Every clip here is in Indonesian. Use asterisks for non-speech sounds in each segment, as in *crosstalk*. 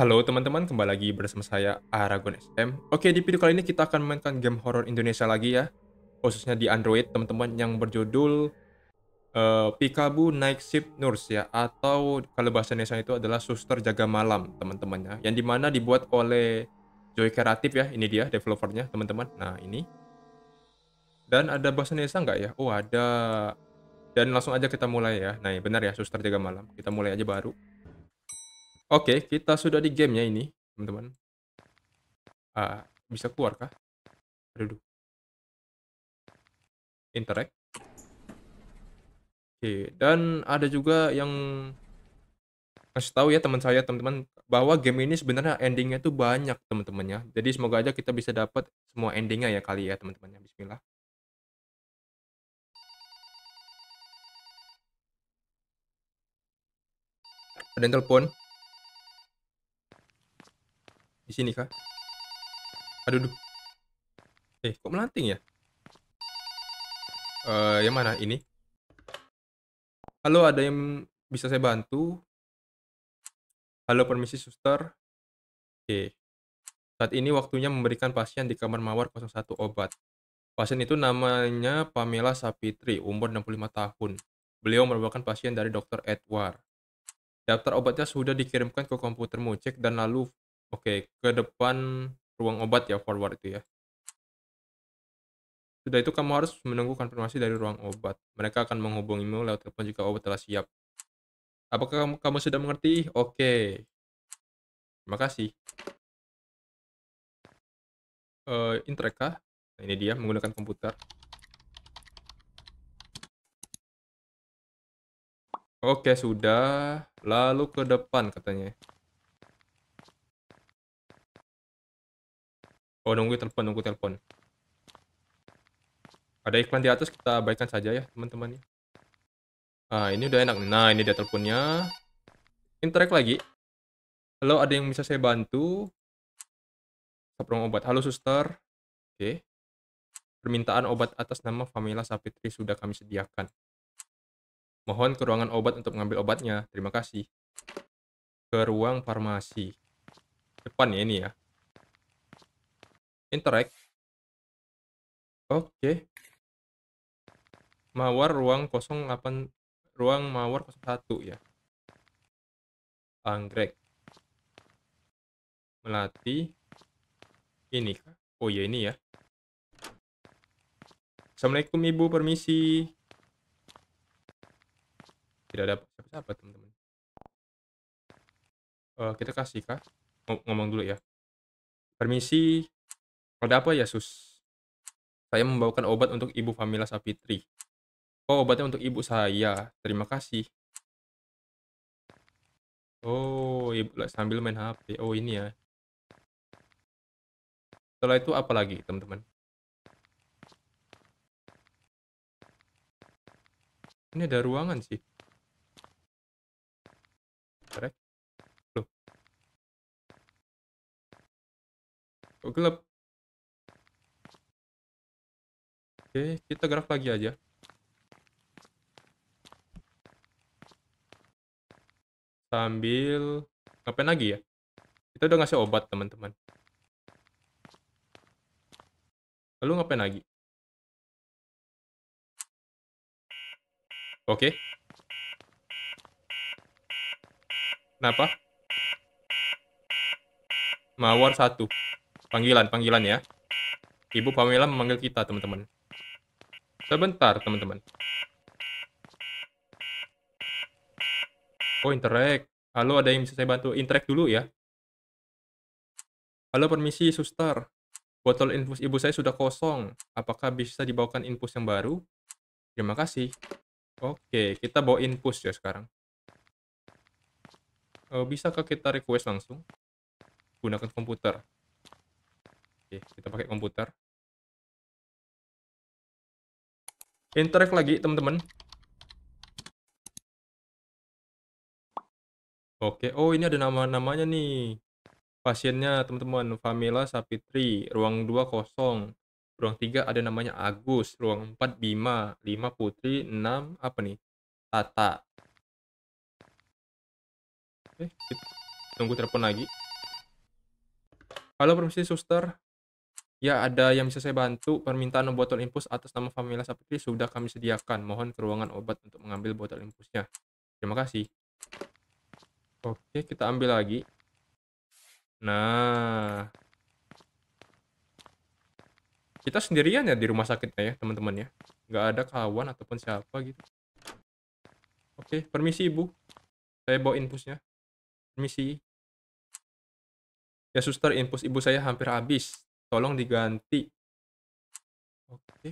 Halo teman-teman, kembali lagi bersama saya Aragon SM. Oke, di video kali ini kita akan memainkan game horror Indonesia lagi ya. Khususnya di Android, teman-teman yang berjudul uh, eh, Pikabu Night Shift Nurse ya atau kalau bahasa Indonesia itu adalah Suster Jaga Malam, teman-teman ya. Yang dimana dibuat oleh Joy Kreatif ya, ini dia developernya, teman-teman. Nah, ini. Dan ada bahasa Indonesia nggak ya? Oh, ada. Dan langsung aja kita mulai ya. Nah, iya, benar ya, Suster Jaga Malam. Kita mulai aja baru. Oke, kita sudah di gamenya ini, teman-teman. Uh, bisa keluar kah? Aduh. Interact. Oke, dan ada juga yang ngasih tahu ya teman saya, teman-teman, bahwa game ini sebenarnya endingnya tuh banyak, teman-temannya. Jadi semoga aja kita bisa dapat semua endingnya ya kali ya, teman-temannya. Bismillah. Ada telepon. Di sini kah? Aduh, duh. Eh, kok melanting ya? Eh, uh, yang mana? Ini. Halo, ada yang bisa saya bantu? Halo, permisi suster. Oke. Okay. Saat ini waktunya memberikan pasien di kamar mawar 01 obat. Pasien itu namanya Pamela Sapitri, umur 65 tahun. Beliau merupakan pasien dari Dr. Edward. Daftar obatnya sudah dikirimkan ke komputermu, cek dan lalu Oke, ke depan ruang obat ya forward itu ya. Sudah itu kamu harus menunggu konfirmasi dari ruang obat. Mereka akan menghubungimu lewat telepon jika obat telah siap. Apakah kamu, kamu sudah mengerti? Oke. Terima kasih. Uh, eh, interact Nah, ini dia menggunakan komputer. Oke, sudah. Lalu ke depan katanya. Oh, nunggu telepon, nunggu telepon. Ada iklan di atas, kita abaikan saja ya, teman-teman. Nah, ini udah enak. Nah, ini dia teleponnya. Interact lagi. Halo, ada yang bisa saya bantu? Saprong obat. Halo, suster. Oke. Permintaan obat atas nama Famila Sapitri sudah kami sediakan. Mohon ke ruangan obat untuk mengambil obatnya. Terima kasih. Ke ruang farmasi. Depan ya ini ya. Interact. Oke. Okay. Mawar ruang kosong 08 ruang mawar 01 ya. Anggrek. Melati. Ini kah? Oh ya ini ya. Assalamualaikum Ibu, permisi. Tidak ada siapa-siapa teman-teman. Uh, kita kasih kah? Ngom ngomong dulu ya. Permisi, ada apa ya, Sus? Saya membawakan obat untuk Ibu Famila Sapitri. Oh, obatnya untuk ibu saya. Terima kasih. Oh, ibu sambil main HP. Oh, ini ya. Setelah itu apa lagi, teman-teman? Ini ada ruangan sih. Oke. Loh. gelap? Oke, kita gerak lagi aja. Sambil ngapain lagi ya? Kita udah ngasih obat, teman-teman. Lalu ngapain lagi? Oke. Kenapa? Mawar satu. Panggilan, panggilan ya. Ibu Pamela memanggil kita, teman-teman. Sebentar, teman-teman. Oh, interact. Halo, ada yang bisa saya bantu? Interact dulu ya. Halo, permisi, suster. Botol infus ibu saya sudah kosong. Apakah bisa dibawakan infus yang baru? Terima kasih. Oke, kita bawa infus ya sekarang. Oh, bisakah kita request langsung? Gunakan komputer. Oke, kita pakai komputer. Interact lagi, teman-teman. Oke, oh ini ada nama-namanya nih. Pasiennya, teman-teman. Famila Sapitri, ruang 2 kosong. Ruang 3 ada namanya Agus, ruang 4 Bima, 5 Putri, 6 apa nih? Tata. Eh, kita tunggu telepon lagi. Halo, permisi suster. Ya, ada yang bisa saya bantu. Permintaan botol infus atas nama Famila Saputri sudah kami sediakan. Mohon ke ruangan obat untuk mengambil botol infusnya. Terima kasih. Oke, kita ambil lagi. Nah. Kita sendirian ya di rumah sakitnya ya, teman-teman ya. Nggak ada kawan ataupun siapa gitu. Oke, permisi Ibu. Saya bawa infusnya. Permisi. Ya, suster, infus Ibu saya hampir habis tolong diganti oke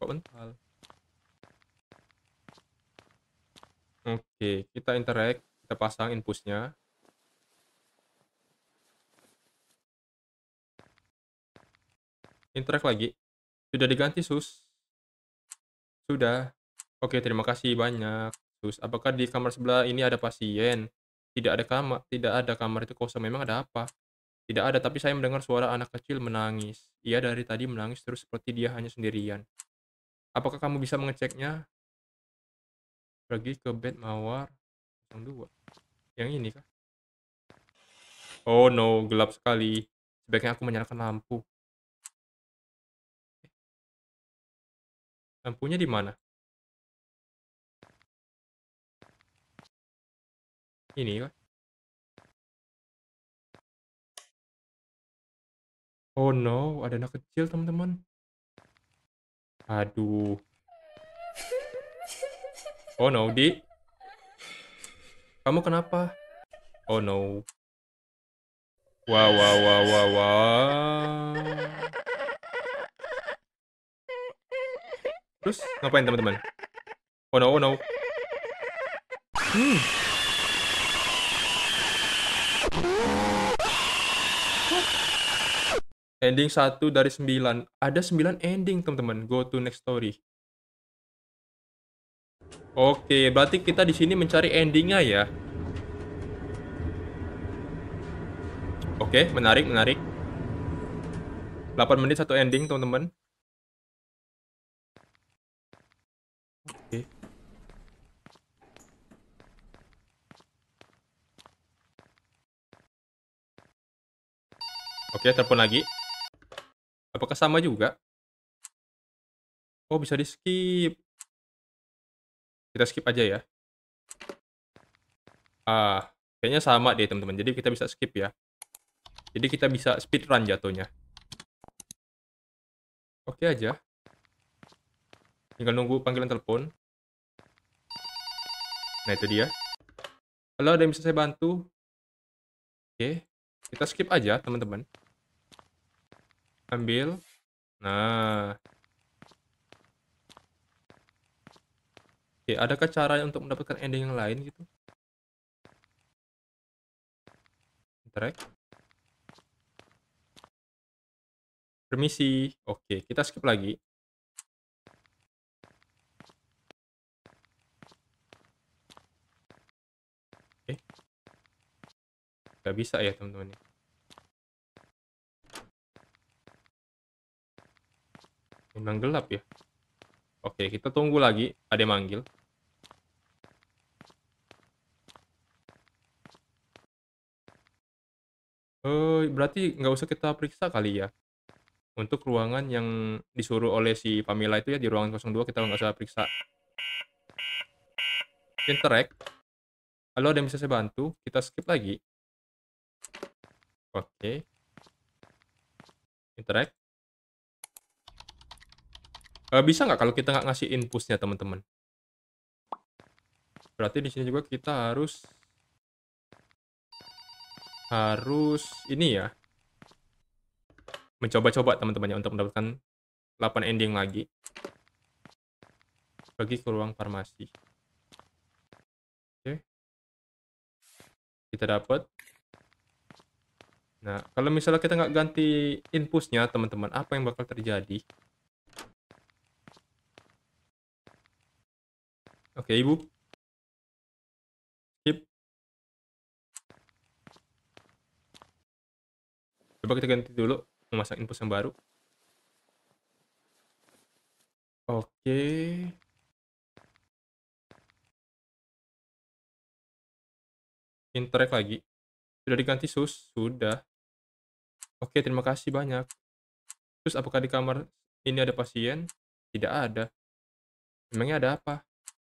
kok mental oke kita interact kita pasang inputnya interact lagi sudah diganti sus sudah oke terima kasih banyak sus apakah di kamar sebelah ini ada pasien tidak ada kamar tidak ada kamar itu kosong memang ada apa tidak ada, tapi saya mendengar suara anak kecil menangis. Ia dari tadi menangis terus seperti dia hanya sendirian. Apakah kamu bisa mengeceknya? Pergi ke bed mawar yang dua Yang ini kah? Oh no, gelap sekali. Sebaiknya aku menyalakan lampu. Eh, lampunya di mana? Ini kah? Oh no, ada anak kecil teman-teman. Aduh. Oh no, Di. Kamu kenapa? Oh no. Wah, wah, wah, wah, wah. Terus, ngapain teman-teman? Oh no, oh no. Hmm. ending 1 dari 9. Ada 9 ending, teman-teman. Go to next story. Oke, berarti kita di sini mencari endingnya ya. Oke, menarik, menarik. 8 menit satu ending, teman-teman. Oke. Oke, telepon lagi. Apakah sama juga? Oh, bisa di-skip. Kita skip aja ya. Ah, kayaknya sama deh, teman-teman. Jadi kita bisa skip ya. Jadi kita bisa speed run jatuhnya. Oke aja. Tinggal nunggu panggilan telepon. Nah, itu dia. Halo, ada yang bisa saya bantu? Oke, kita skip aja, teman-teman ambil nah oke adakah cara untuk mendapatkan ending yang lain gitu track permisi oke kita skip lagi oke nggak bisa ya teman-teman ya? Dia gelap ya. Oke, kita tunggu lagi. Ada yang manggil. Eh, berarti nggak usah kita periksa kali ya. Untuk ruangan yang disuruh oleh si Pamela itu ya di ruangan 02 kita nggak usah periksa. Interact. Halo, ada yang bisa saya bantu? Kita skip lagi. Oke. Interact. Uh, bisa nggak kalau kita nggak ngasih inputnya teman-teman? Berarti di sini juga kita harus harus ini ya. Mencoba-coba teman temannya untuk mendapatkan 8 ending lagi. bagi ke ruang farmasi. Oke. Kita dapat Nah, kalau misalnya kita nggak ganti inputnya teman-teman, apa yang bakal terjadi? Oke, Ibu. Sip. Coba kita ganti dulu memasang input yang baru. Oke. Interact lagi. Sudah diganti sus, sudah. Oke, terima kasih banyak. Terus apakah di kamar ini ada pasien? Tidak ada. Memangnya ada apa?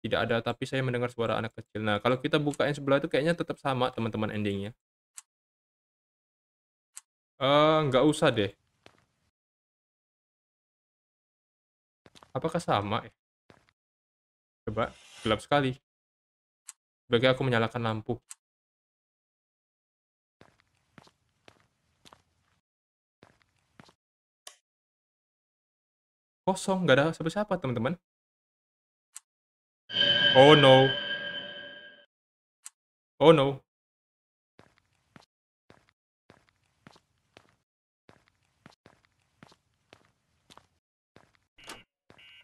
tidak ada tapi saya mendengar suara anak kecil. Nah, kalau kita buka yang sebelah itu kayaknya tetap sama teman-teman endingnya. nggak eh, nggak usah deh. Apakah sama ya? Coba, gelap sekali. Sebagai aku menyalakan lampu. Kosong, nggak ada siapa-siapa teman-teman. Oh no. Oh no.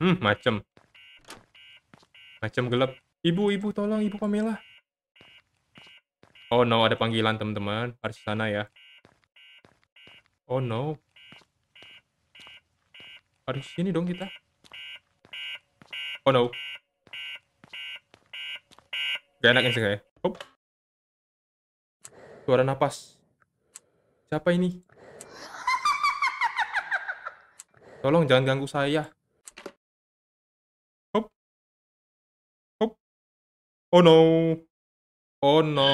Hmm, macam, Macem gelap. Ibu, ibu, tolong, ibu Pamela. Oh no, ada panggilan teman-teman. Harus sana ya. Oh no. Harus sini dong kita. Oh no. Gak enak yang kayak. Hop. Suara napas. Siapa ini? Tolong jangan ganggu saya. Hop. Hop. Oh no. Oh no.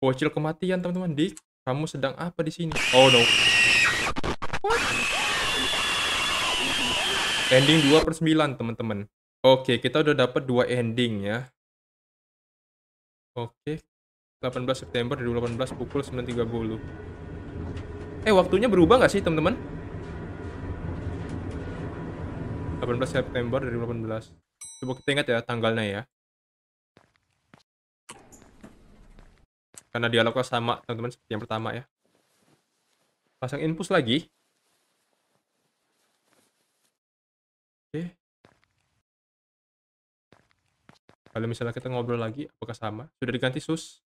Bocil kematian teman-teman. Dik, kamu sedang apa di sini? Oh no. What? Ending 2 per 9 teman-teman. Oke, kita udah dapat dua ending ya. Oke. 18 September 2018 pukul 9.30. Eh, waktunya berubah nggak sih, teman-teman? 18 September 2018. Coba kita ingat ya tanggalnya ya. Karena dialognya sama, teman-teman, seperti yang pertama ya. Pasang infus lagi. Oke. kalau misalnya kita ngobrol lagi apakah sama sudah diganti sus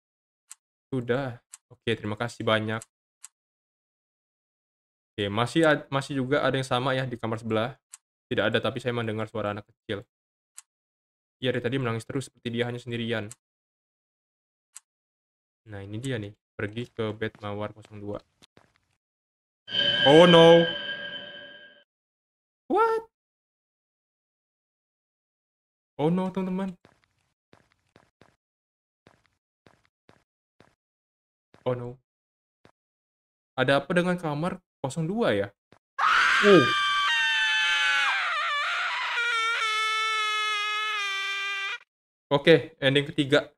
sudah oke terima kasih banyak oke masih masih juga ada yang sama ya di kamar sebelah tidak ada tapi saya mendengar suara anak kecil ya dari tadi menangis terus seperti dia hanya sendirian nah ini dia nih pergi ke bed mawar 02 oh no what oh no teman-teman Oh no. Ada apa dengan kamar 02 ya? Uh. Oke, okay, ending ketiga.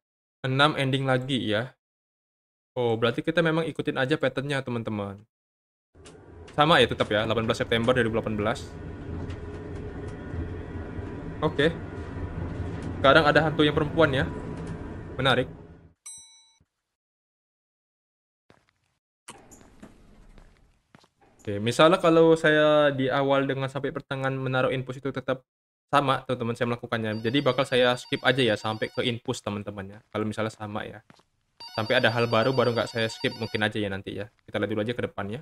6 ending lagi ya. Oh, berarti kita memang ikutin aja patternnya, teman-teman. Sama ya tetap ya, 18 September 2018. Oke. Okay. Sekarang ada hantu yang perempuan ya. Menarik. Oke, misalnya kalau saya di awal dengan sampai pertengahan menaruh input itu tetap sama teman-teman saya melakukannya. Jadi bakal saya skip aja ya sampai ke input teman-temannya. Kalau misalnya sama ya. Sampai ada hal baru baru nggak saya skip mungkin aja ya nanti ya. Kita lihat dulu aja ke depannya.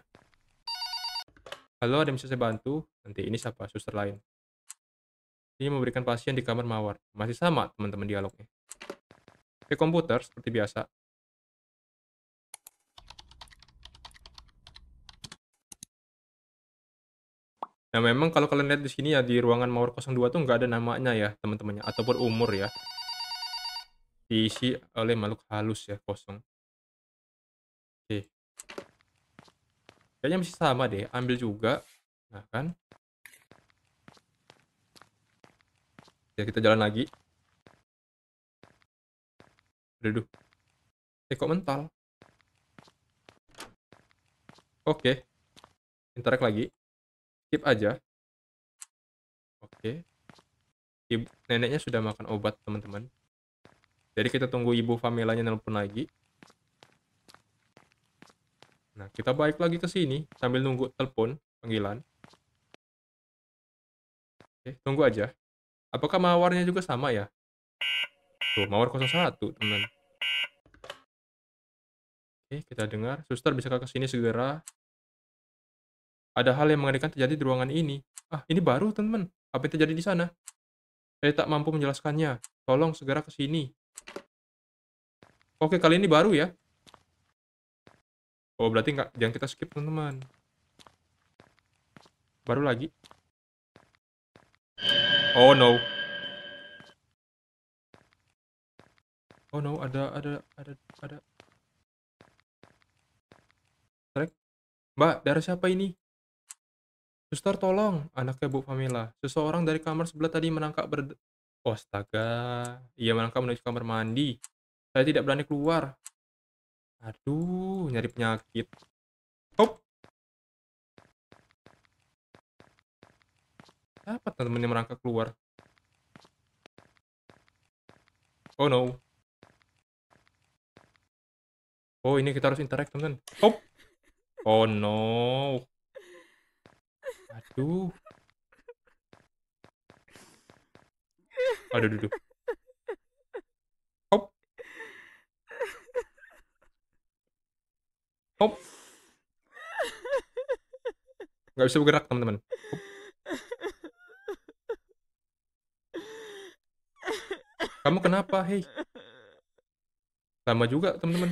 Halo, ada yang bisa saya bantu? Nanti ini siapa? Suster lain. Ini memberikan pasien di kamar mawar. Masih sama teman-teman dialognya. Oke, komputer seperti biasa. Nah, memang kalau kalian lihat di sini ya, di ruangan Mawar 02 tuh nggak ada namanya ya, teman-temannya, ataupun umur ya. Diisi oleh makhluk halus ya, kosong. Oke. Kayaknya masih sama deh, ambil juga. Nah, kan. Ya, kita jalan lagi. Aduh. Eh, kok mental? Oke. interak lagi skip aja oke ibu, neneknya sudah makan obat teman-teman jadi kita tunggu ibu Famelanya nelpon lagi nah kita balik lagi ke sini sambil nunggu telepon panggilan oke tunggu aja apakah mawarnya juga sama ya tuh mawar 01 teman oke kita dengar suster bisa ke sini segera ada hal yang mengerikan terjadi di ruangan ini. Ah, ini baru, teman-teman. Apa yang terjadi di sana? Saya tak mampu menjelaskannya. Tolong segera ke sini. Oke, kali ini baru ya. Oh, berarti nggak, jangan kita skip, teman-teman. Baru lagi. Oh, no. Oh, no. Ada, ada, ada, ada. Trek. Mbak, darah siapa ini? Suster tolong, anaknya Bu Pamela. Seseorang dari kamar sebelah tadi menangkap ber... Oh, astaga. Ia menangkap menuju kamar mandi. Saya tidak berani keluar. Aduh, nyari penyakit. Hop. Dapat temennya merangkak keluar. Oh no. Oh, ini kita harus interact, teman-teman. Hop. Oh no. Aduh. Aduh, aduh, aduh. Hop. Hop. Gak bisa bergerak, teman-teman. Kamu kenapa, hei? sama juga, teman-teman.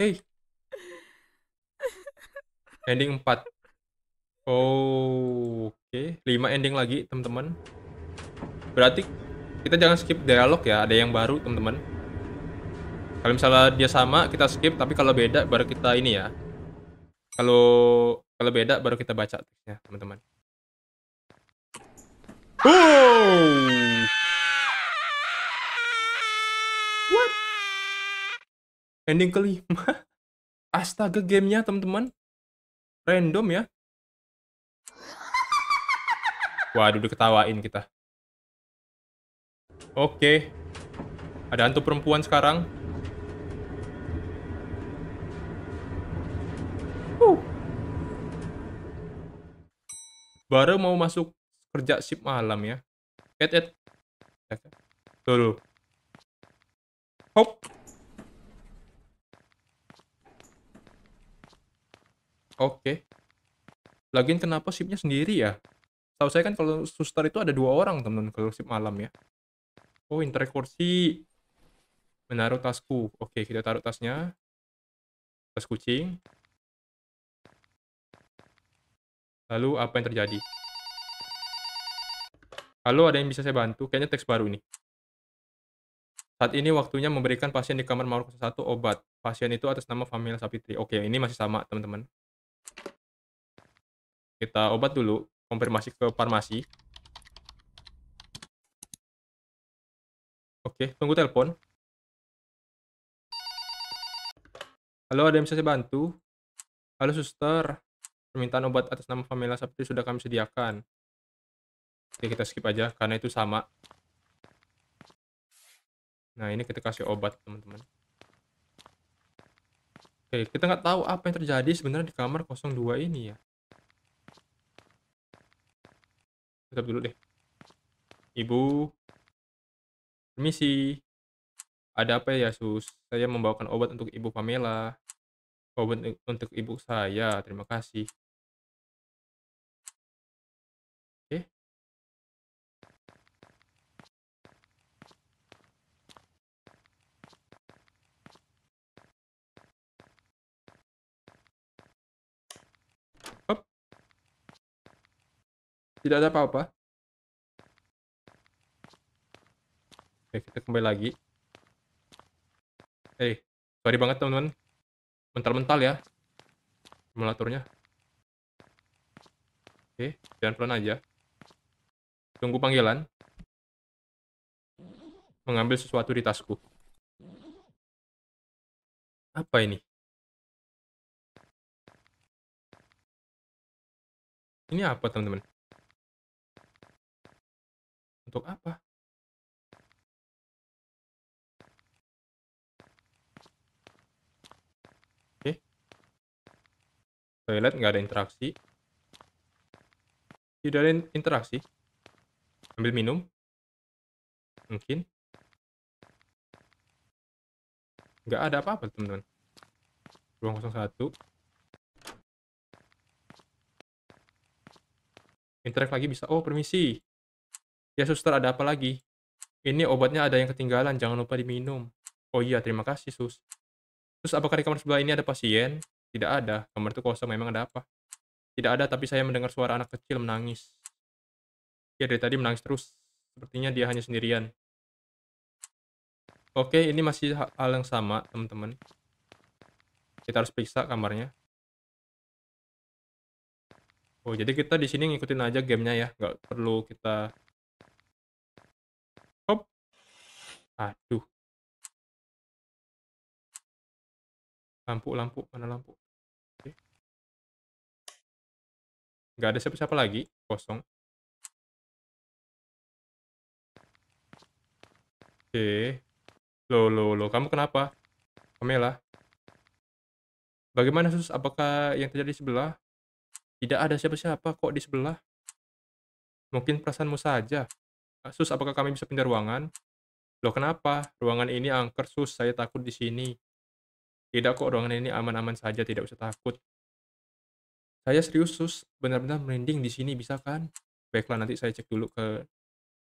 Hei. Ending 4 oke. Okay. 5 ending lagi, teman-teman. Berarti kita jangan skip dialog ya, ada yang baru, teman-teman. Kalau misalnya dia sama, kita skip, tapi kalau beda baru kita ini ya. Kalau kalau beda baru kita baca ya, teman-teman. What? Ending kelima. *laughs* Astaga gamenya, teman-teman. Random ya. Waduh, diketawain kita. Oke. Ada hantu perempuan sekarang. Uh. Baru mau masuk kerja sip malam ya. Et, et. Tuh, Hop. Oke. Lagian kenapa sipnya sendiri ya? Tahu saya kan kalau suster itu ada dua orang teman-teman kalau shift malam ya. Oh, interkursi Menaruh tasku. Oke, kita taruh tasnya. Tas kucing. Lalu apa yang terjadi? Halo, ada yang bisa saya bantu? Kayaknya teks baru ini. Saat ini waktunya memberikan pasien di kamar mawar satu obat. Pasien itu atas nama Famila Sapitri. Oke, ini masih sama, teman-teman. Kita obat dulu konfirmasi ke farmasi. Oke, tunggu telepon. Halo, ada yang bisa saya bantu? Halo, suster. Permintaan obat atas nama Pamela Sapri sudah kami sediakan. Oke, kita skip aja, karena itu sama. Nah, ini kita kasih obat, teman-teman. Oke, kita nggak tahu apa yang terjadi sebenarnya di kamar 02 ini ya. tutup dulu deh ibu permisi ada apa ya sus saya membawakan obat untuk ibu Pamela obat untuk ibu saya terima kasih Tidak ada apa-apa. Oke, kita kembali lagi. Hey, eh, sorry banget teman-teman. Mental-mental ya. melaturnya. Oke, jangan pelan aja. Tunggu panggilan. Mengambil sesuatu di tasku. Apa ini? Ini apa, teman-teman? Untuk apa? Oke. Eh? Toilet nggak ada interaksi. Tidak ada interaksi. Ambil minum. Mungkin. Nggak ada apa-apa, teman-teman. Ruang 01. Interact lagi bisa. Oh, permisi. Ya suster ada apa lagi? Ini obatnya ada yang ketinggalan, jangan lupa diminum. Oh iya, terima kasih sus. Terus apakah di kamar sebelah ini ada pasien? Tidak ada, kamar itu kosong, memang ada apa? Tidak ada, tapi saya mendengar suara anak kecil menangis. Ya dari tadi menangis terus. Sepertinya dia hanya sendirian. Oke, ini masih hal yang sama, teman-teman. Kita harus periksa kamarnya. Oh, jadi kita di sini ngikutin aja gamenya ya. Nggak perlu kita Aduh. Lampu, lampu, mana lampu? Oke. ada siapa-siapa lagi, kosong. Oke. Lo, lo, lo, kamu kenapa? Pamela. Bagaimana sus? Apakah yang terjadi di sebelah? Tidak ada siapa-siapa kok di sebelah. Mungkin perasaanmu saja. Sus, apakah kami bisa pindah ruangan? Loh kenapa? Ruangan ini angker sus, saya takut di sini. Tidak kok ruangan ini aman-aman saja, tidak usah takut. Saya serius sus, benar-benar merinding di sini bisa kan? Baiklah nanti saya cek dulu ke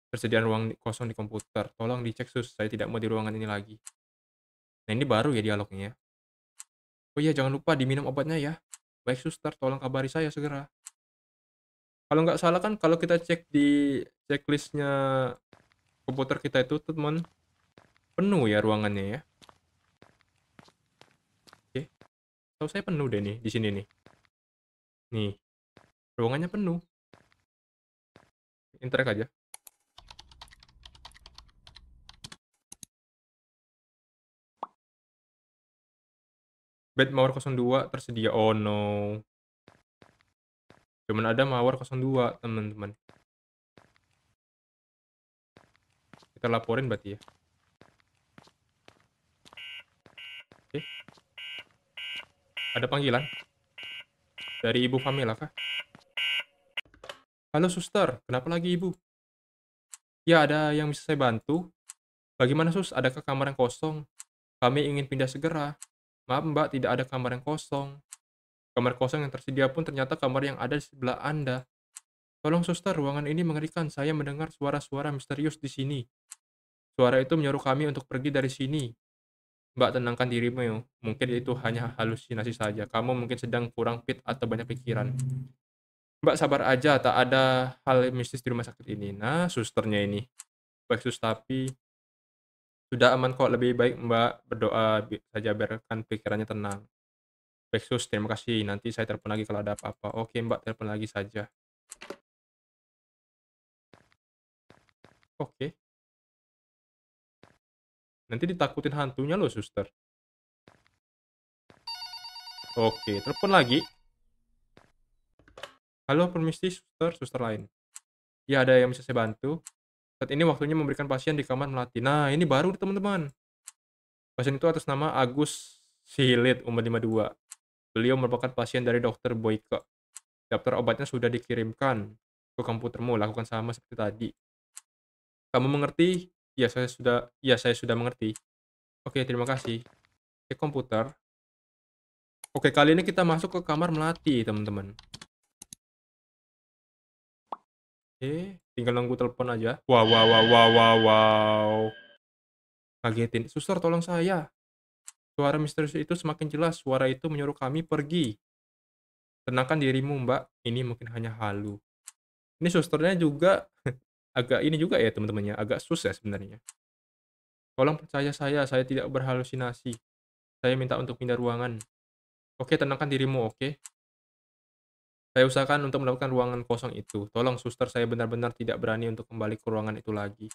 persediaan ruang kosong di komputer. Tolong dicek sus, saya tidak mau di ruangan ini lagi. Nah ini baru ya dialognya. Ya. Oh iya jangan lupa diminum obatnya ya. Baik sus suster, tolong kabari saya segera. Kalau nggak salah kan kalau kita cek di checklistnya komputer kita itu teman penuh ya ruangannya ya oke tahu saya penuh deh nih di sini nih nih ruangannya penuh interak aja bed mawar 02 tersedia oh no cuman ada mawar 02 teman-teman Kita laporin berarti ya. Oke. Ada panggilan. Dari Ibu famila, kah? Halo suster, kenapa lagi Ibu? Ya, ada yang bisa saya bantu. Bagaimana sus, adakah kamar yang kosong? Kami ingin pindah segera. Maaf mbak, tidak ada kamar yang kosong. Kamar kosong yang tersedia pun ternyata kamar yang ada di sebelah Anda. Tolong suster, ruangan ini mengerikan. Saya mendengar suara-suara misterius di sini. Suara itu menyuruh kami untuk pergi dari sini. Mbak, tenangkan dirimu. Ya. Mungkin itu hanya halusinasi saja. Kamu mungkin sedang kurang fit atau banyak pikiran. Mbak, sabar aja. Tak ada hal mistis di rumah sakit ini. Nah, susternya ini. Baik, sus, tapi... Sudah aman kok. Lebih baik Mbak berdoa saja biarkan pikirannya tenang. Baik, sus, terima kasih. Nanti saya telepon lagi kalau ada apa-apa. Oke, Mbak, telepon lagi saja. Oke. Okay. Nanti ditakutin hantunya loh, suster. Oke, telepon lagi. Halo, permisi, suster, suster lain. Ya, ada yang bisa saya bantu. Saat ini waktunya memberikan pasien di kamar melati. Nah, ini baru teman-teman. Pasien itu atas nama Agus Silit, umur 52. Beliau merupakan pasien dari dokter Boyke. Daftar obatnya sudah dikirimkan ke komputermu. Lakukan sama seperti tadi. Kamu mengerti? Ya, saya sudah ya saya sudah mengerti. Oke, terima kasih. Oke, komputer. Oke, kali ini kita masuk ke kamar melati, teman-teman. Oke, tinggal nunggu telepon aja. Wow, wow, wow, wow, wow, wow. Kagetin. Suster, tolong saya. Suara misterius itu semakin jelas. Suara itu menyuruh kami pergi. Tenangkan dirimu, mbak. Ini mungkin hanya halu. Ini susternya juga agak ini juga ya teman-temannya, agak susah sebenarnya. Tolong percaya saya, saya tidak berhalusinasi. Saya minta untuk pindah ruangan. Oke, tenangkan dirimu, oke? Saya usahakan untuk mendapatkan ruangan kosong itu. Tolong suster, saya benar-benar tidak berani untuk kembali ke ruangan itu lagi.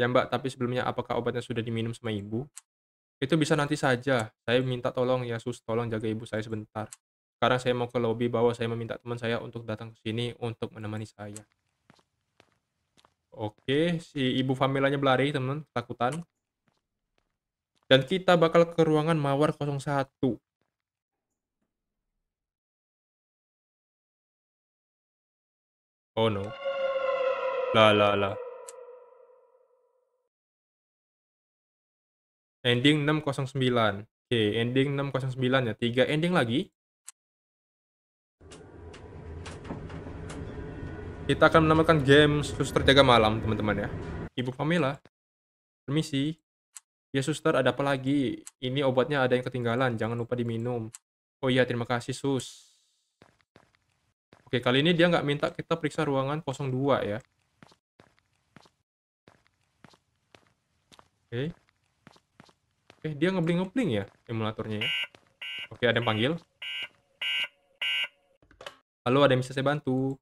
Ya mbak, tapi sebelumnya apakah obatnya sudah diminum sama ibu? Itu bisa nanti saja. Saya minta tolong ya sus, tolong jaga ibu saya sebentar. Sekarang saya mau ke lobby bahwa saya meminta teman saya untuk datang ke sini untuk menemani saya. Oke, si ibu Familanya berlari, teman-teman, ketakutan. Dan kita bakal ke ruangan Mawar 01. Oh no. Lah lah lah. Ending 609. Oke, ending 609 ya. Tiga ending lagi. kita akan menamakan game suster jaga malam teman-teman ya ibu Pamela permisi ya suster ada apa lagi ini obatnya ada yang ketinggalan jangan lupa diminum oh iya terima kasih sus oke kali ini dia nggak minta kita periksa ruangan 02 ya oke oke eh, dia ngebling-ngebling ya emulatornya ya oke ada yang panggil Halo, ada yang bisa saya bantu?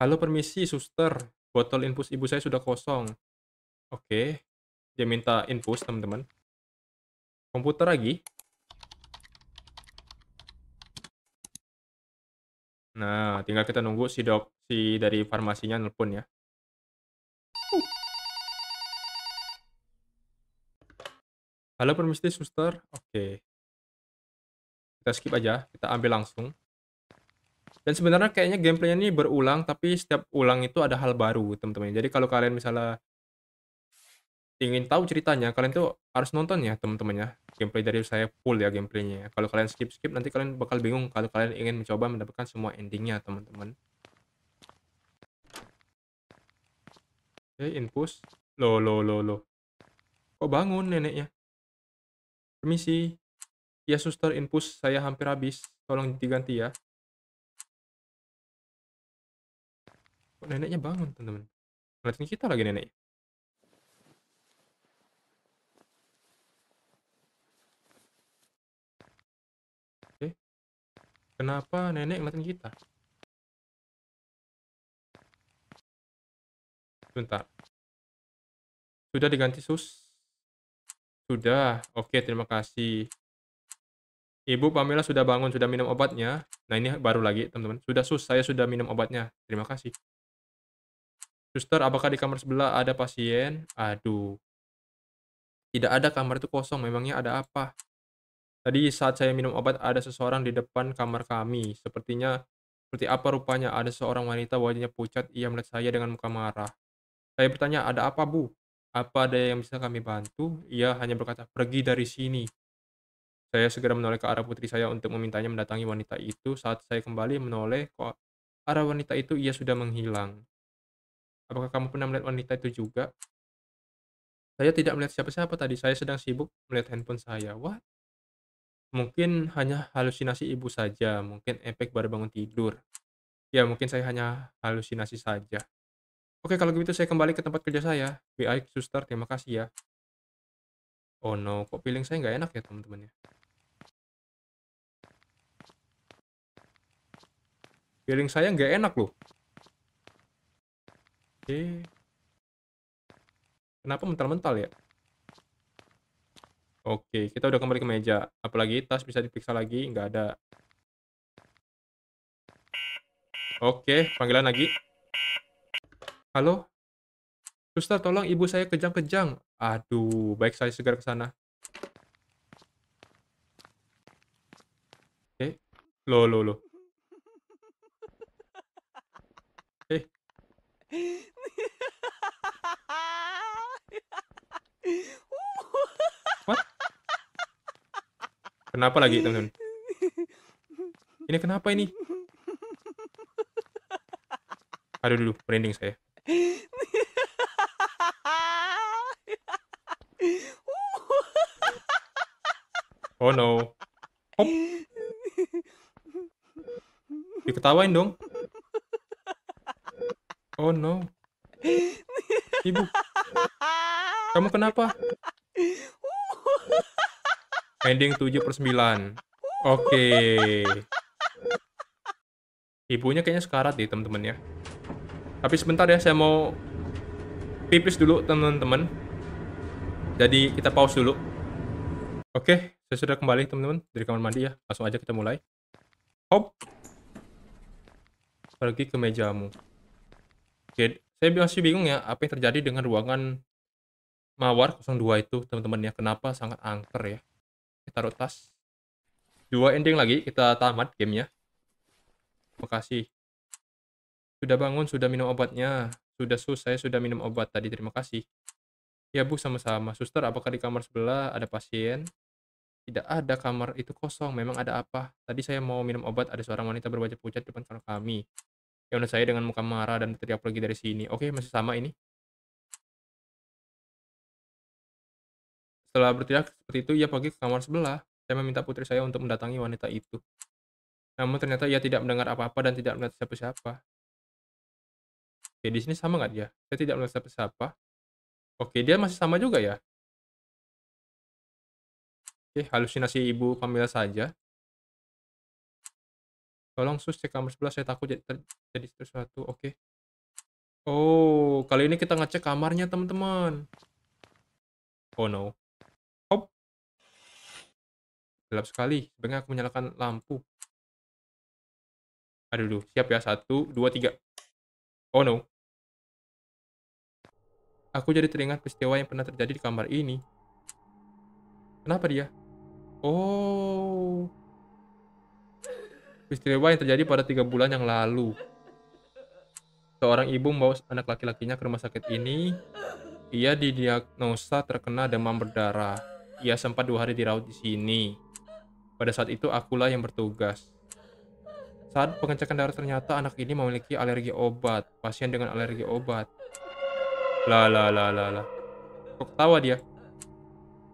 Halo, permisi, suster. Botol infus ibu saya sudah kosong. Oke. Dia minta infus, teman-teman. Komputer lagi. Nah, tinggal kita nunggu si dok si dari farmasinya nelpon ya. Halo, permisi, suster. Oke. Kita skip aja, kita ambil langsung. Dan sebenarnya kayaknya gameplaynya ini berulang, tapi setiap ulang itu ada hal baru, teman-teman. Jadi kalau kalian misalnya ingin tahu ceritanya, kalian tuh harus nonton ya, teman-teman ya. Gameplay dari saya full ya gameplaynya. Ya. Kalau kalian skip-skip, nanti kalian bakal bingung kalau kalian ingin mencoba mendapatkan semua endingnya, teman-teman. Oke, okay, infus. Lo, lo, lo, lo. Kok bangun neneknya? Permisi. Ya, suster, infus saya hampir habis. Tolong diganti ya. neneknya bangun teman-teman ngeliatin kita lagi nenek oke kenapa nenek ngeliatin kita bentar sudah diganti sus sudah oke terima kasih Ibu Pamela sudah bangun, sudah minum obatnya. Nah, ini baru lagi, teman-teman. Sudah sus, saya sudah minum obatnya. Terima kasih. Suster, apakah di kamar sebelah ada pasien? Aduh. Tidak ada kamar itu kosong, memangnya ada apa? Tadi saat saya minum obat ada seseorang di depan kamar kami. Sepertinya seperti apa rupanya ada seorang wanita wajahnya pucat, ia melihat saya dengan muka marah. Saya bertanya, ada apa bu? Apa ada yang bisa kami bantu? Ia hanya berkata, pergi dari sini. Saya segera menoleh ke arah putri saya untuk memintanya mendatangi wanita itu. Saat saya kembali menoleh ke arah wanita itu, ia sudah menghilang. Apakah kamu pernah melihat wanita itu juga? Saya tidak melihat siapa-siapa tadi. Saya sedang sibuk melihat handphone saya. wah Mungkin hanya halusinasi ibu saja. Mungkin efek baru bangun tidur. Ya, mungkin saya hanya halusinasi saja. Oke, kalau begitu saya kembali ke tempat kerja saya. Baik, suster. Terima kasih ya. Oh no, kok feeling saya nggak enak ya teman-teman ya. Feeling saya nggak enak loh. Oke. Kenapa mental-mental ya? Oke, kita udah kembali ke meja. Apalagi tas bisa diperiksa lagi, nggak ada. Oke, panggilan lagi. Halo? Suster, tolong ibu saya kejang-kejang. Aduh, baik saya segera ke sana. Oke. Loh, loh, loh. What? Kenapa lagi teman-teman? Ini kenapa ini? Aduh dulu, branding saya. Oh no. Hop. Diketawain dong. Oh no. Ibu. Kamu kenapa? Ending 7 per 9. Oke. Okay. Ibunya kayaknya sekarat deh teman-teman ya. Tapi sebentar ya, saya mau pipis dulu teman-teman. Jadi kita pause dulu. Oke, okay, saya sudah kembali teman-teman dari kamar mandi ya. Langsung aja kita mulai. Hop. Pergi ke mejamu. Oke, saya masih bingung ya apa yang terjadi dengan ruangan Mawar 02 itu, teman-teman ya. Kenapa sangat angker ya. Kita taruh tas. Dua ending lagi, kita tamat gamenya. Terima kasih. Sudah bangun, sudah minum obatnya. Sudah sus, saya sudah minum obat tadi. Terima kasih. Ya bu, sama-sama. Suster, apakah di kamar sebelah ada pasien? Tidak ada, kamar itu kosong. Memang ada apa? Tadi saya mau minum obat, ada seorang wanita berwajah pucat depan kamar kami. Yona saya dengan muka marah dan teriak lagi dari sini. Oke, masih sama ini. Setelah berteriak seperti itu, ia pergi ke kamar sebelah. Saya meminta putri saya untuk mendatangi wanita itu. Namun ternyata ia tidak mendengar apa-apa dan tidak melihat siapa-siapa. Oke, di sini sama nggak dia? Saya tidak melihat siapa-siapa. Oke, dia masih sama juga ya? Oke, halusinasi ibu Pamela saja. Tolong sus cek kamar sebelah, saya takut jadi, jadi sesuatu. Oke. Okay. Oh, kali ini kita ngecek kamarnya, teman-teman. Oh no. Hop. Gelap sekali. Sebenarnya aku menyalakan lampu. Aduh, dulu. siap ya. Satu, dua, tiga. Oh no. Aku jadi teringat peristiwa yang pernah terjadi di kamar ini. Kenapa dia? Oh. Peristiwa yang terjadi pada tiga bulan yang lalu. Seorang ibu membawa anak laki-lakinya ke rumah sakit ini. Ia didiagnosa terkena demam berdarah. Ia sempat dua hari dirawat di sini. Pada saat itu akulah yang bertugas. Saat pengecekan darah ternyata anak ini memiliki alergi obat. Pasien dengan alergi obat. La la la la la. Kok tawa dia?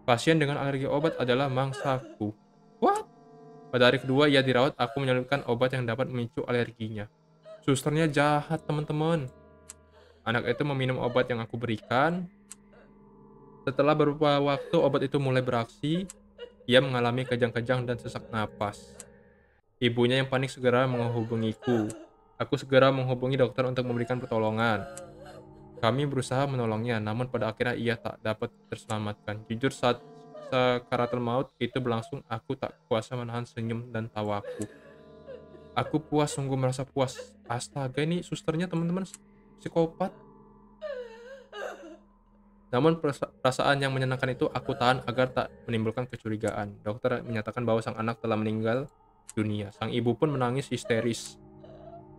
Pasien dengan alergi obat adalah mangsaku. Pada hari kedua ia dirawat, aku menyalurkan obat yang dapat memicu alerginya. Susternya jahat, teman-teman. Anak itu meminum obat yang aku berikan. Setelah beberapa waktu obat itu mulai beraksi, ia mengalami kejang-kejang dan sesak napas. Ibunya yang panik segera menghubungiku. Aku segera menghubungi dokter untuk memberikan pertolongan. Kami berusaha menolongnya, namun pada akhirnya ia tak dapat terselamatkan. Jujur saat karakter maut itu berlangsung, aku tak kuasa menahan senyum dan tawaku. Aku puas, sungguh merasa puas. Astaga, ini susternya teman-teman psikopat. Namun perasaan yang menyenangkan itu aku tahan agar tak menimbulkan kecurigaan. Dokter menyatakan bahwa sang anak telah meninggal dunia. Sang ibu pun menangis histeris.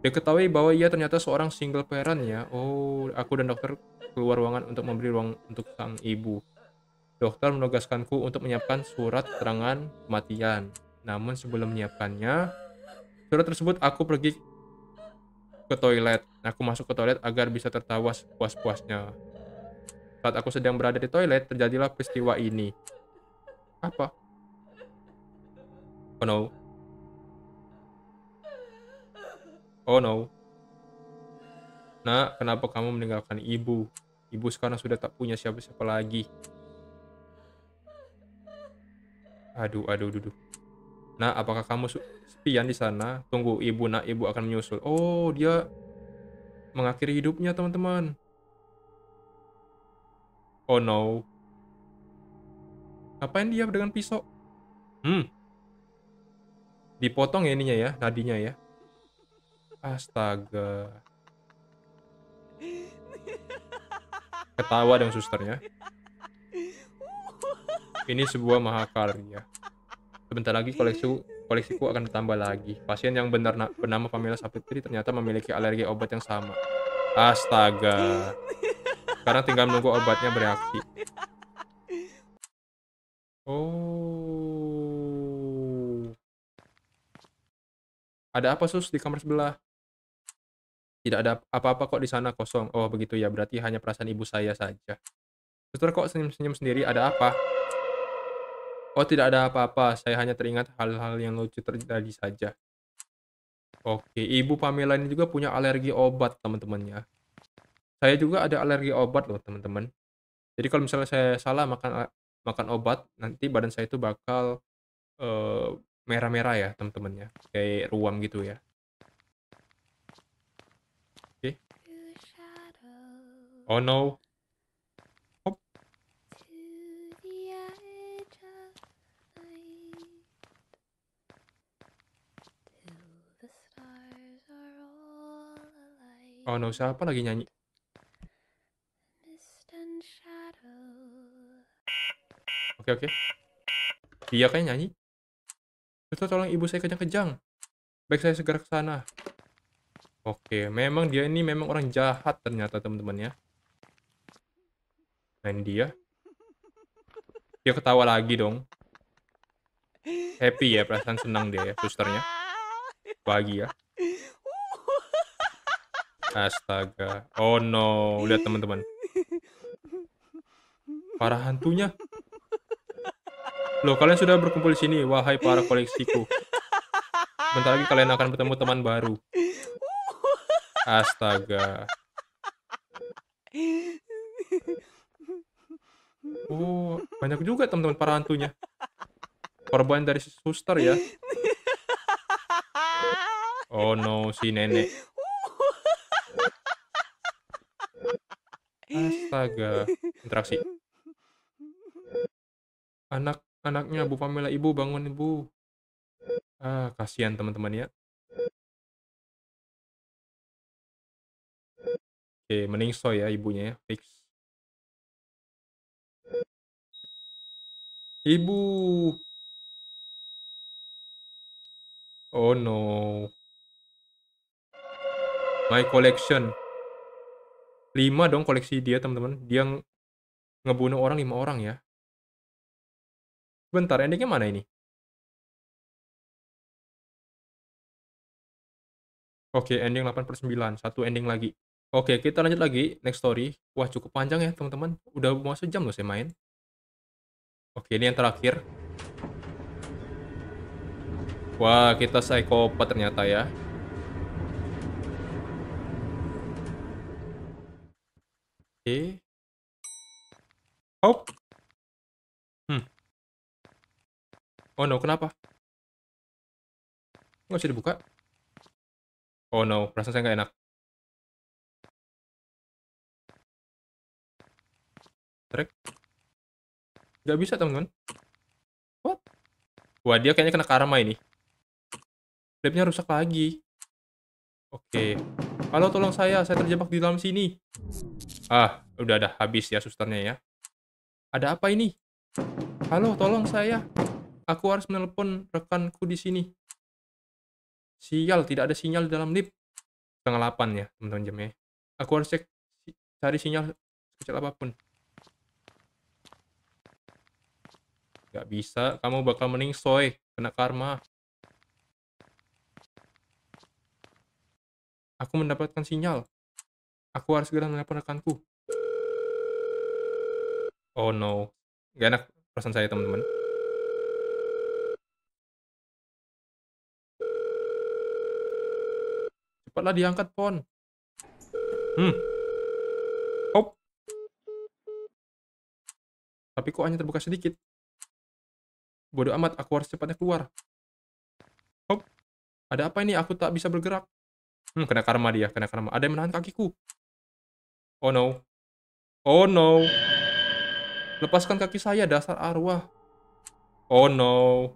Diketahui bahwa ia ternyata seorang single parent ya. Oh, aku dan dokter keluar ruangan untuk memberi ruang untuk sang ibu. Dokter menugaskanku untuk menyiapkan surat keterangan kematian. Namun sebelum menyiapkannya, surat tersebut aku pergi ke toilet. Aku masuk ke toilet agar bisa tertawa sepuas puasnya Saat aku sedang berada di toilet, terjadilah peristiwa ini. Apa? Oh no. Oh no. Nah, kenapa kamu meninggalkan ibu? Ibu sekarang sudah tak punya siapa-siapa lagi. Aduh, aduh, aduh. Nah, apakah kamu sepian di sana? Tunggu ibu, nak ibu akan menyusul. Oh, dia mengakhiri hidupnya, teman-teman. Oh no. Ngapain dia dengan pisau? Hmm. Dipotong ya ininya ya, nadinya ya. Astaga. Ketawa dong susternya. Ini sebuah mahakarya. Sebentar lagi koleksi koleksiku akan bertambah lagi. Pasien yang benar bernama Pamela Sapitri ternyata memiliki alergi obat yang sama. Astaga. Sekarang tinggal menunggu obatnya bereaksi. Oh. Ada apa sus di kamar sebelah? Tidak ada apa-apa kok di sana kosong. Oh begitu ya, berarti hanya perasaan ibu saya saja. Suster kok senyum-senyum sendiri, ada apa? Oh, tidak ada apa-apa. Saya hanya teringat hal-hal yang lucu terjadi saja. Oke, Ibu Pamela ini juga punya alergi obat, teman teman ya. Saya juga ada alergi obat loh, teman-teman. Jadi kalau misalnya saya salah makan makan obat, nanti badan saya itu bakal merah merah-merah ya, teman teman ya. Kayak ruam gitu ya. Oke. Oh no. Oh, no siapa lagi nyanyi? Oke, oke. Dia kayak nyanyi. Terus tolong ibu saya kejang-kejang. Baik, saya segera ke sana. Oke, memang dia ini memang orang jahat ternyata, teman-teman ya. Dan dia. Dia ketawa lagi dong. Happy ya, perasaan senang dia ya, susternya. Bahagia. Astaga. Oh no. Lihat teman-teman. Para hantunya. Loh, kalian sudah berkumpul di sini, wahai para koleksiku. Bentar lagi kalian akan bertemu teman baru. Astaga. Oh, banyak juga teman-teman para hantunya. Korban dari suster ya. Oh no, si nenek. Astaga, interaksi. Anak anaknya Bu Pamela, Ibu bangun Ibu. Ah, kasihan teman-teman ya. Oke, meningso ya ibunya ya, fix. Ibu. Oh no. My collection. 5 dong koleksi dia teman-teman dia ngebunuh orang lima orang ya bentar endingnya mana ini Oke, okay, ending 8 per 9. Satu ending lagi. Oke, okay, kita lanjut lagi. Next story. Wah, cukup panjang ya, teman-teman. Udah mau sejam loh saya main. Oke, okay, ini yang terakhir. Wah, kita psikopat ternyata ya. Okay. Oh. Hmm. Oh no, kenapa? Nggak bisa dibuka. Oh no, perasaan saya nggak enak. Trek. Nggak bisa, teman-teman. What? Wah, dia kayaknya kena karma ini. Flapnya rusak lagi. Oke. Okay. Halo, tolong saya. Saya terjebak di dalam sini. Ah, udah ada habis ya susternya ya. Ada apa ini? Halo, tolong saya. Aku harus menelpon rekanku di sini. Sial, tidak ada sinyal di dalam lift. Setengah delapan ya, teman-teman jamnya. Aku harus cek cari sinyal kecil apapun. Gak bisa, kamu bakal meningsoy, kena karma. Aku mendapatkan sinyal. Aku harus segera menelepon rekanku. Oh no. Gak enak perasaan saya, teman-teman. Cepatlah diangkat, Pon. Hmm. Hop. Tapi kok hanya terbuka sedikit? Bodoh amat, aku harus cepatnya keluar. Hop. Ada apa ini? Aku tak bisa bergerak. Hmm, kena karma dia, kena karma. Ada yang menahan kakiku. Oh no. Oh no. Lepaskan kaki saya, dasar arwah. Oh no.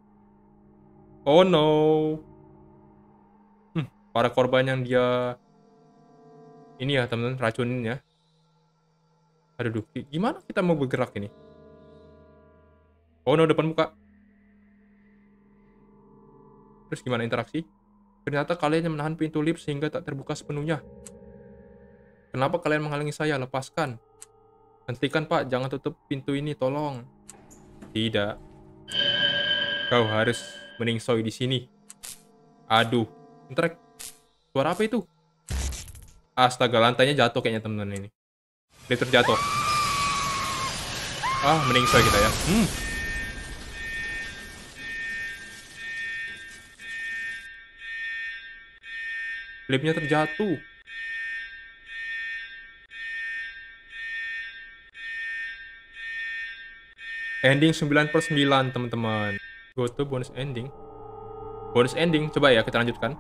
Oh no. Hmm, para korban yang dia... Ini ya, teman-teman, racunin ya. Aduh, duh. Gimana kita mau bergerak ini? Oh no, depan muka. Terus gimana interaksi? Ternyata kalian menahan pintu lift sehingga tak terbuka sepenuhnya. Kenapa kalian menghalangi saya? Lepaskan. Hentikan, Pak. Jangan tutup pintu ini, tolong. Tidak. Kau harus meningsoi di sini. Aduh. Entrek. Suara apa itu? Astaga, lantainya jatuh kayaknya teman-teman ini. Dia terjatuh. Ah, meningsoi kita ya. Hmm. Flipnya terjatuh. Ending 9 per 9, teman-teman. Go to bonus ending. Bonus ending, coba ya kita lanjutkan.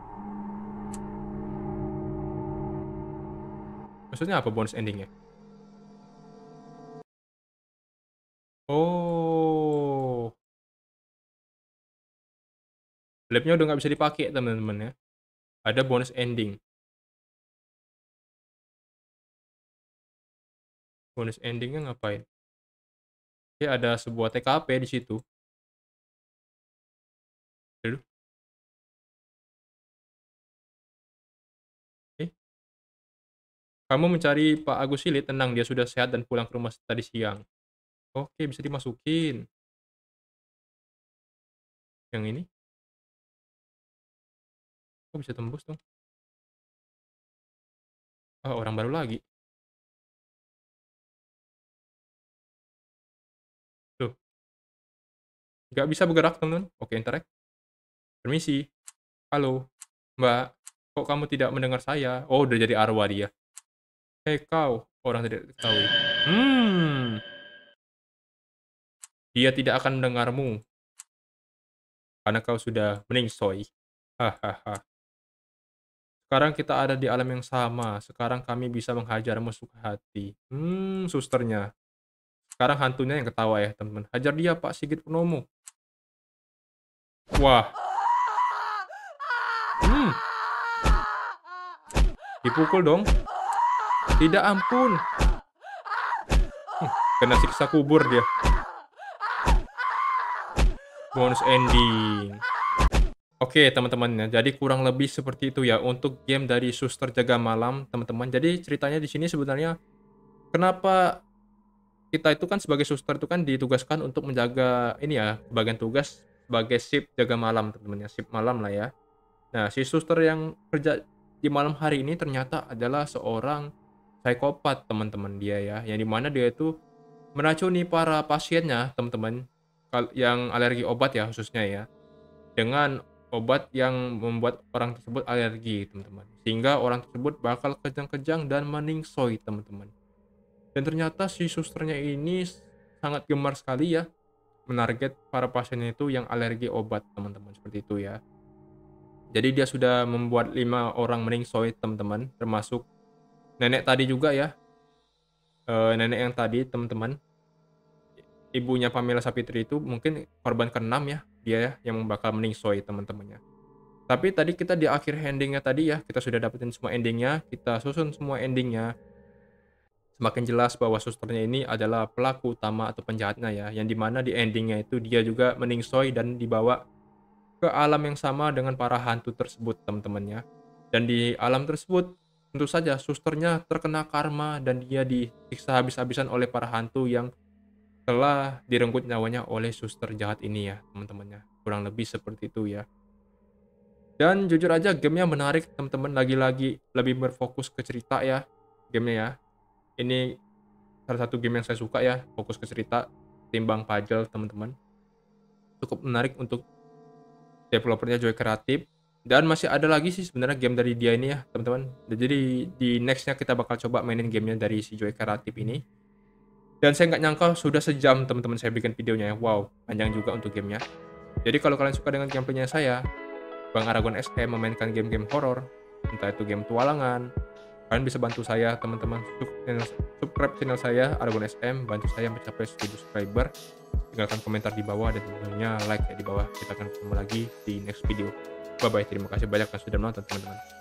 Maksudnya apa bonus endingnya? Oh. Labnya udah nggak bisa dipakai, teman-teman ya. Ada bonus ending. Bonus endingnya ngapain? Jadi ada sebuah TKP di situ. Oke. Eh? Kamu mencari Pak Agus Silit, tenang dia sudah sehat dan pulang ke rumah tadi siang. Oke, bisa dimasukin. Yang ini. Kok bisa tembus dong? Oh, orang baru lagi. Nggak bisa bergerak, teman-teman. Oke, interact. Ya. Permisi. Halo, Mbak. Kok kamu tidak mendengar saya? Oh, udah jadi arwah dia. Hei eh, kau, orang tidak ketahui. Hmm. Dia tidak akan mendengarmu. Karena kau sudah meningsoi. Hahaha. Sekarang kita ada di alam yang sama. Sekarang kami bisa menghajar suka hati. Hmm, susternya. Sekarang hantunya yang ketawa ya, teman-teman. Hajar dia, Pak Sigit Purnomo. Wah. Hmm. Dipukul dong. Tidak ampun. Hmm, kena siksa kubur dia. Bonus ending. Oke teman-teman ya, jadi kurang lebih seperti itu ya untuk game dari Suster Jaga Malam teman-teman. Jadi ceritanya di sini sebenarnya kenapa kita itu kan sebagai suster itu kan ditugaskan untuk menjaga ini ya bagian tugas sebagai sip jaga malam teman-teman ya shift malam lah ya nah si suster yang kerja di malam hari ini ternyata adalah seorang psikopat teman-teman dia ya yang dimana dia itu meracuni para pasiennya teman-teman yang alergi obat ya khususnya ya dengan obat yang membuat orang tersebut alergi teman-teman sehingga orang tersebut bakal kejang-kejang dan meningsoi teman-teman dan ternyata si susternya ini sangat gemar sekali ya menarget para pasien itu yang alergi obat teman-teman seperti itu ya. Jadi dia sudah membuat lima orang meningsoi teman-teman termasuk nenek tadi juga ya. E, nenek yang tadi teman-teman ibunya Pamela Sapitri itu mungkin korban keenam ya dia ya yang bakal meningsoi teman-temannya. Tapi tadi kita di akhir endingnya tadi ya kita sudah dapetin semua endingnya kita susun semua endingnya semakin jelas bahwa susternya ini adalah pelaku utama atau penjahatnya ya, yang dimana di endingnya itu dia juga meningsoi dan dibawa ke alam yang sama dengan para hantu tersebut teman-temannya. Dan di alam tersebut, tentu saja susternya terkena karma dan dia disiksa habis-habisan oleh para hantu yang telah direnggut nyawanya oleh suster jahat ini ya teman-temannya. Kurang lebih seperti itu ya. Dan jujur aja gamenya menarik teman-teman lagi-lagi lebih berfokus ke cerita ya gamenya ya ini salah satu game yang saya suka ya fokus ke cerita timbang puzzle teman-teman cukup menarik untuk developernya Joy Kreatif dan masih ada lagi sih sebenarnya game dari dia ini ya teman-teman jadi di nextnya kita bakal coba mainin gamenya dari si Joy Kreatif ini dan saya nggak nyangka sudah sejam teman-teman saya bikin videonya ya, wow panjang juga untuk gamenya jadi kalau kalian suka dengan gameplaynya saya Bang Aragon SK memainkan game-game horror, entah itu game tualangan Kalian bisa bantu saya, teman-teman, subscribe channel saya, Aragon SM, bantu saya mencapai 1000 subscriber. Tinggalkan komentar di bawah dan tentunya like ya di bawah. Kita akan ketemu lagi di next video. Bye-bye, terima kasih banyak yang sudah menonton, teman-teman.